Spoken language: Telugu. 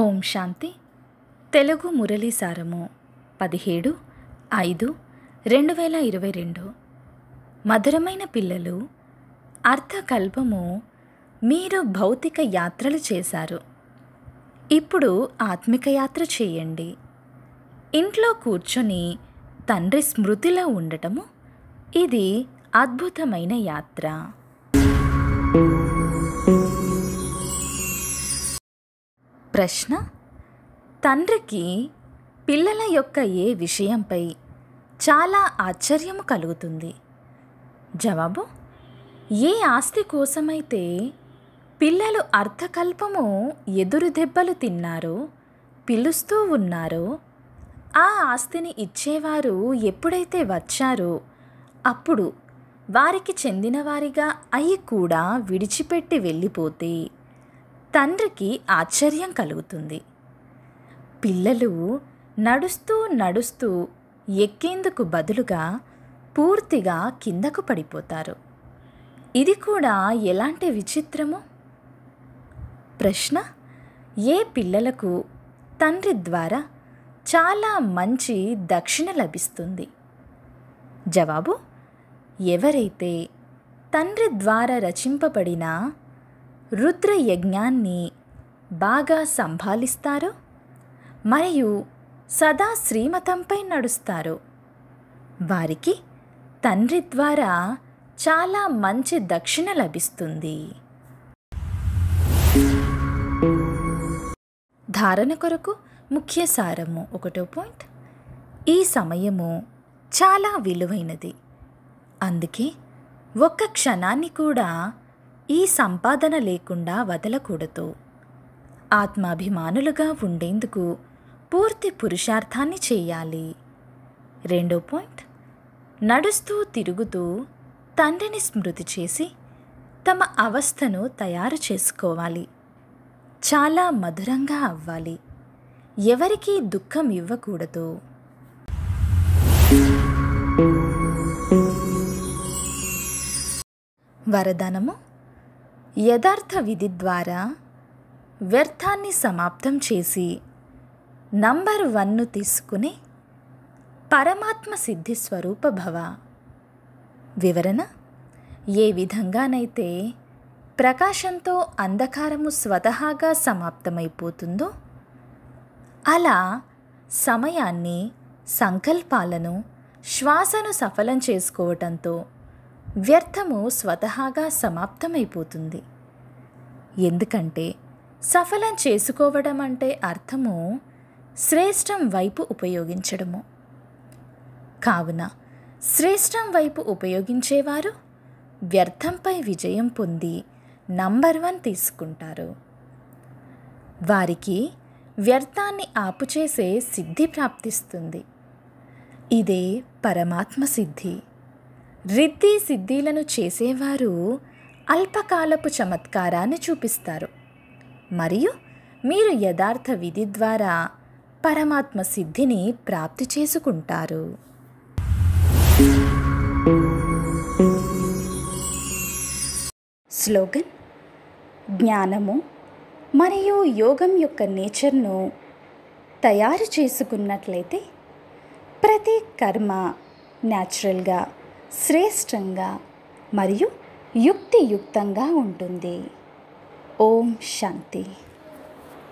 ఓం శాంతి తెలుగు మురళీ సారము పదిహేడు ఐదు రెండు వేల ఇరవై రెండు మధురమైన పిల్లలు అర్థకల్పము మీరు భౌతిక యాత్రలు చేశారు ఇప్పుడు ఆత్మిక యాత్ర చేయండి ఇంట్లో కూర్చొని తండ్రి స్మృతిలో ఉండటము ఇది అద్భుతమైన యాత్ర ప్రశ్న తండ్రికి పిల్లల యొక్క ఏ విషయంపై చాలా ఆశ్చర్యము కలుగుతుంది జవాబు ఏ ఆస్తి కోసమైతే పిల్లలు అర్థకల్పము ఎదురు దెబ్బలు తిన్నారో పిలుస్తూ ఉన్నారో ఆ ఆస్తిని ఇచ్చేవారు ఎప్పుడైతే వచ్చారో అప్పుడు వారికి చెందినవారిగా అయి కూడా విడిచిపెట్టి వెళ్ళిపోతే తండ్రికి ఆశ్చర్యం కలుగుతుంది పిల్లలు నడుస్తూ నడుస్తూ ఎక్కేందుకు బదులుగా పూర్తిగా కిందకు పడిపోతారు ఇది కూడా ఎలాంటి విచిత్రము ప్రశ్న ఏ పిల్లలకు తండ్రి ద్వారా చాలా మంచి దక్షిణ లభిస్తుంది జవాబు ఎవరైతే తండ్రి ద్వారా రచింపబడిన రుద్రయజ్ఞాన్ని బాగా సంభాలిస్తారో మరియు సదా శ్రీమతంపై నడుస్తారు వారికి తండ్రి ద్వారా చాలా మంచి దక్షిణ లభిస్తుంది ధారణ కొరకు ముఖ్య సారము ఒకటో పాయింట్ ఈ సమయము చాలా విలువైనది అందుకే ఒక్క క్షణాన్ని కూడా ఈ సంపాదన లేకుండా వదలకూడదు ఆత్మాభిమానులుగా ఉండేందుకు పూర్తి పురుషార్థాన్ని చేయాలి రెండో పాయింట్ నడుస్తూ తిరుగుతూ తండ్రిని స్మృతి చేసి తమ అవస్థను తయారు చేసుకోవాలి చాలా మధురంగా అవ్వాలి ఎవరికీ దుఃఖం ఇవ్వకూడదు వరదనము యథార్థ విధి ద్వారా వ్యర్థాన్ని సమాప్తం చేసి నంబర్ వన్ను తీసుకుని పరమాత్మ సిద్ధి స్వరూప భవ వివరణ ఏ విధంగానైతే ప్రకాశంతో అంధకారము స్వతహాగా సమాప్తమైపోతుందో అలా సమయాన్ని సంకల్పాలను శ్వాసను సఫలం చేసుకోవటంతో వ్యర్థము స్వతహాగా సమాప్తమైపోతుంది ఎందుకంటే సఫలం చేసుకోవడం అంటే అర్థము శ్రేష్టం వైపు ఉపయోగించడము కావున శ్రేష్టం వైపు ఉపయోగించేవారు వ్యర్థంపై విజయం పొంది నంబర్ వన్ తీసుకుంటారు వారికి వ్యర్థాన్ని ఆపుచేసే సిద్ధి ప్రాప్తిస్తుంది ఇదే పరమాత్మ సిద్ధి రిద్ధి సిద్ధిలను చేసేవారు అల్పకాలపు చమత్కారాన్ని చూపిస్తారు మరియు మీరు యథార్థ విధి ద్వారా పరమాత్మ సిద్ధిని ప్రాప్తి చేసుకుంటారు స్లోగన్ జ్ఞానము మరియు యోగం యొక్క నేచర్ను తయారు చేసుకున్నట్లయితే ప్రతి కర్మ న్యాచురల్గా శ్రేష్టంగా మరియు యుక్తియుక్తంగా ఉంటుంది ఓం శాంతి